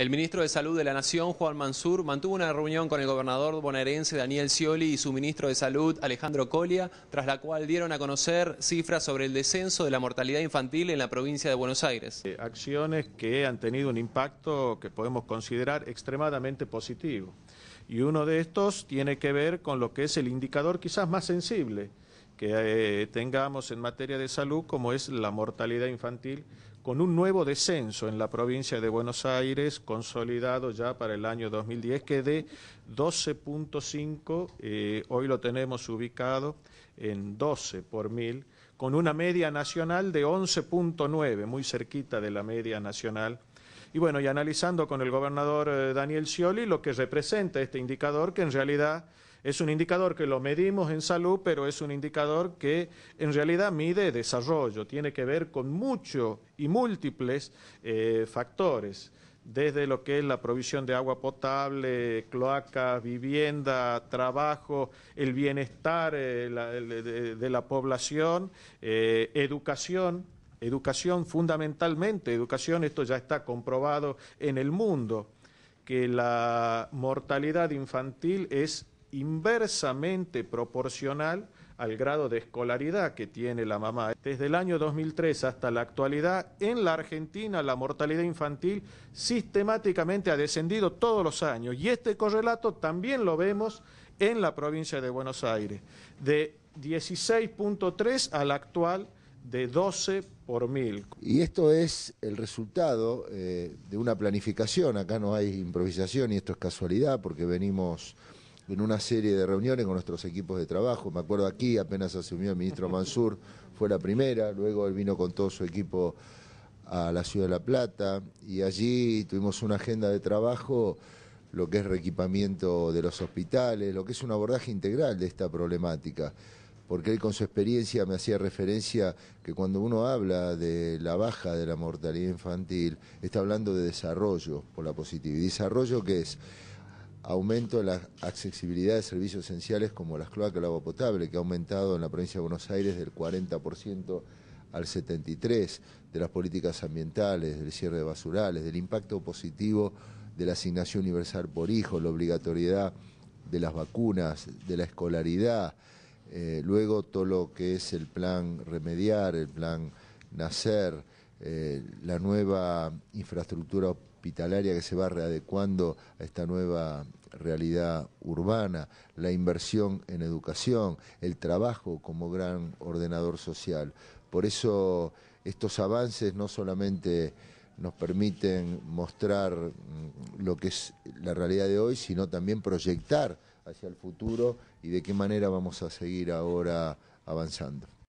El ministro de Salud de la Nación, Juan Mansur, mantuvo una reunión con el gobernador bonaerense Daniel Scioli y su ministro de Salud, Alejandro Colia, tras la cual dieron a conocer cifras sobre el descenso de la mortalidad infantil en la provincia de Buenos Aires. Eh, acciones que han tenido un impacto que podemos considerar extremadamente positivo. Y uno de estos tiene que ver con lo que es el indicador quizás más sensible que eh, tengamos en materia de salud, como es la mortalidad infantil con un nuevo descenso en la provincia de Buenos Aires, consolidado ya para el año 2010, que de 12.5, eh, hoy lo tenemos ubicado en 12 por mil, con una media nacional de 11.9, muy cerquita de la media nacional y bueno, y analizando con el gobernador eh, Daniel Scioli lo que representa este indicador, que en realidad es un indicador que lo medimos en salud, pero es un indicador que en realidad mide desarrollo, tiene que ver con muchos y múltiples eh, factores desde lo que es la provisión de agua potable, cloacas, vivienda, trabajo, el bienestar eh, de, la población, educación. Educación fundamentalmente, educación, esto ya está comprobado en el mundo, que la mortalidad infantil es inversamente proporcional al grado de escolaridad que tiene la mamá. Desde el año 2003 hasta la actualidad, en la Argentina la mortalidad infantil sistemáticamente ha descendido todos los años y este correlato también lo vemos en la provincia de Buenos Aires, de 16.3 al actual de 12. Y esto es el resultado eh, de una planificación, acá no hay improvisación y esto es casualidad porque venimos en una serie de reuniones con nuestros equipos de trabajo, me acuerdo aquí apenas asumió el ministro Mansur, fue la primera, luego él vino con todo su equipo a la ciudad de La Plata y allí tuvimos una agenda de trabajo lo que es reequipamiento de los hospitales, lo que es un abordaje integral de esta problemática porque él con su experiencia me hacía referencia que cuando uno habla de la baja de la mortalidad infantil, está hablando de desarrollo por la positividad. Desarrollo que es aumento de la accesibilidad de servicios esenciales como las cloacas, el agua potable, que ha aumentado en la provincia de Buenos Aires del 40% al 73%, de las políticas ambientales, del cierre de basurales, del impacto positivo de la asignación universal por hijo, la obligatoriedad de las vacunas, de la escolaridad, eh, luego todo lo que es el plan remediar, el plan nacer, eh, la nueva infraestructura hospitalaria que se va readecuando a esta nueva realidad urbana, la inversión en educación, el trabajo como gran ordenador social. Por eso estos avances no solamente nos permiten mostrar mm, lo que es la realidad de hoy, sino también proyectar hacia el futuro y de qué manera vamos a seguir ahora avanzando.